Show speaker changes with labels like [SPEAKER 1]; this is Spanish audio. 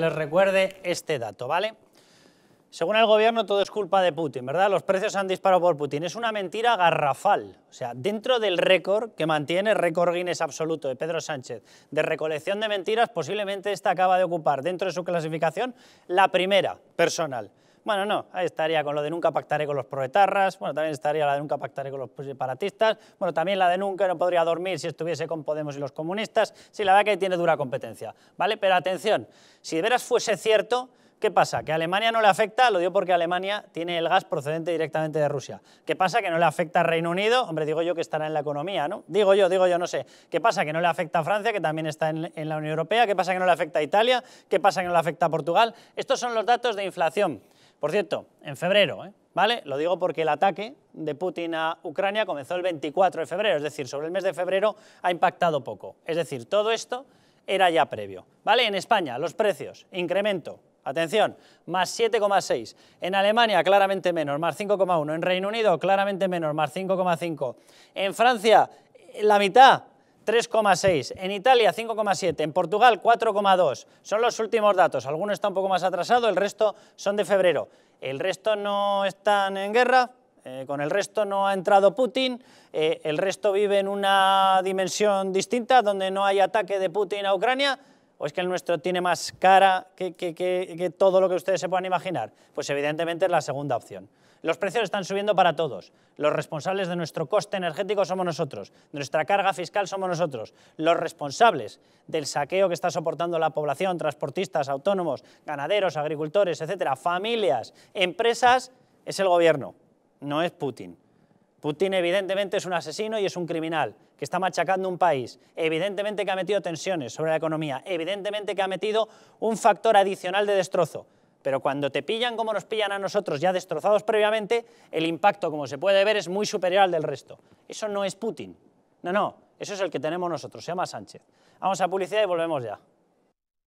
[SPEAKER 1] les recuerde este dato, ¿vale? Según el gobierno, todo es culpa de Putin, ¿verdad? Los precios han disparado por Putin. Es una mentira garrafal. O sea, dentro del récord que mantiene, récord Guinness absoluto de Pedro Sánchez, de recolección de mentiras, posiblemente esta acaba de ocupar dentro de su clasificación la primera personal. Bueno, no, ahí estaría con lo de nunca pactaré con los proetarras, bueno, también estaría la de nunca pactaré con los separatistas, bueno, también la de nunca no podría dormir si estuviese con Podemos y los comunistas, si la verdad que tiene dura competencia, ¿vale? Pero atención, si de veras fuese cierto, ¿Qué pasa? Que a Alemania no le afecta, lo digo porque Alemania tiene el gas procedente directamente de Rusia. ¿Qué pasa? Que no le afecta a Reino Unido, hombre, digo yo que estará en la economía, ¿no? Digo yo, digo yo, no sé. ¿Qué pasa? Que no le afecta a Francia, que también está en, en la Unión Europea. ¿Qué pasa? Que no le afecta a Italia. ¿Qué pasa? Que no le afecta a Portugal. Estos son los datos de inflación por cierto, en febrero, ¿eh? ¿vale? Lo digo porque el ataque de Putin a Ucrania comenzó el 24 de febrero, es decir, sobre el mes de febrero ha impactado poco. Es decir, todo esto era ya previo, ¿vale? En España, los precios, incremento, atención, más 7,6. En Alemania, claramente menos, más 5,1. En Reino Unido, claramente menos, más 5,5. En Francia, la mitad, 3,6, en Italia 5,7, en Portugal 4,2. Son los últimos datos, alguno está un poco más atrasado, el resto son de febrero. El resto no están en guerra, eh, con el resto no ha entrado Putin, eh, el resto vive en una dimensión distinta donde no hay ataque de Putin a Ucrania, ¿O es que el nuestro tiene más cara que, todo lo que ustedes se puedan imaginar? Pues evidentemente es la segunda opción. Los precios están subiendo para todos. Los responsables de nuestro coste energético somos nosotros. Nuestra carga fiscal somos nosotros. Los responsables del saqueo que está soportando la población, transportistas, autónomos, ganaderos, agricultores, etcétera, familias, empresas, es el gobierno, no es Putin. Putin evidentemente es un asesino y es un criminal que está machacando un país. Evidentemente que ha metido tensiones sobre la economía. Evidentemente que ha metido un factor adicional de destrozo. Pero cuando te pillan como nos pillan a nosotros ya destrozados previamente, el impacto, como se puede ver, es muy superior al del resto. Eso no es Putin. No, no. Eso es el que tenemos nosotros. Se llama Sánchez. Vamos a publicidad y volvemos ya.